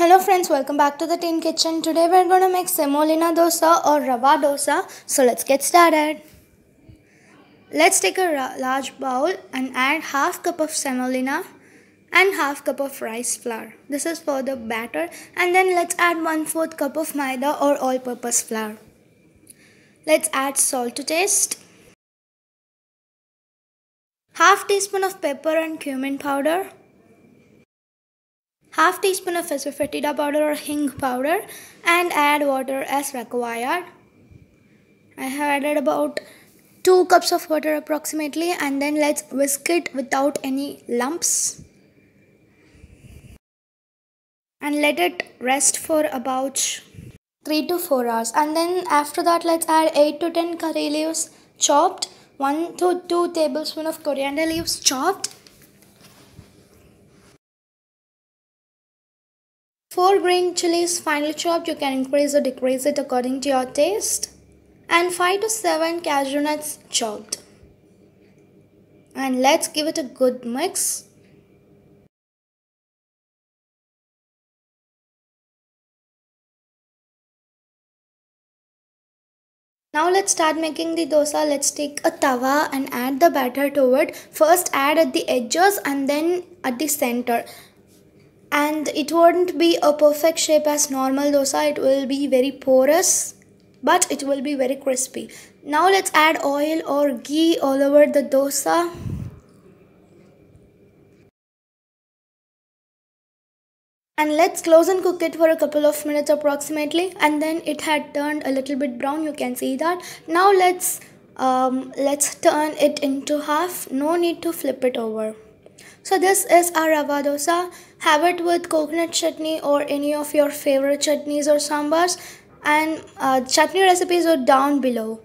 Hello friends, welcome back to the Teen Kitchen. Today we're going to make semolina dosa or rava dosa. So let's get started. Let's take a large bowl and add half cup of semolina and half cup of rice flour. This is for the batter and then let's add one fourth cup of maida or all-purpose flour. Let's add salt to taste. Half teaspoon of pepper and cumin powder half teaspoon of asafoetida powder or hing powder and add water as required. I have added about 2 cups of water approximately and then let's whisk it without any lumps and let it rest for about 3 to 4 hours and then after that let's add 8 to 10 curry leaves chopped 1 to 2 tablespoon of coriander leaves chopped 4 green chilies finely chopped, you can increase or decrease it according to your taste. And 5 to 7 cashew nuts chopped. And let's give it a good mix. Now let's start making the dosa. Let's take a tawa and add the batter to it. First add at the edges and then at the center and it would not be a perfect shape as normal dosa it will be very porous but it will be very crispy now let's add oil or ghee all over the dosa and let's close and cook it for a couple of minutes approximately and then it had turned a little bit brown you can see that now let's um, let's turn it into half no need to flip it over so this is our rava dosa. Have it with coconut chutney or any of your favorite chutneys or sambars. And uh, chutney recipes are down below.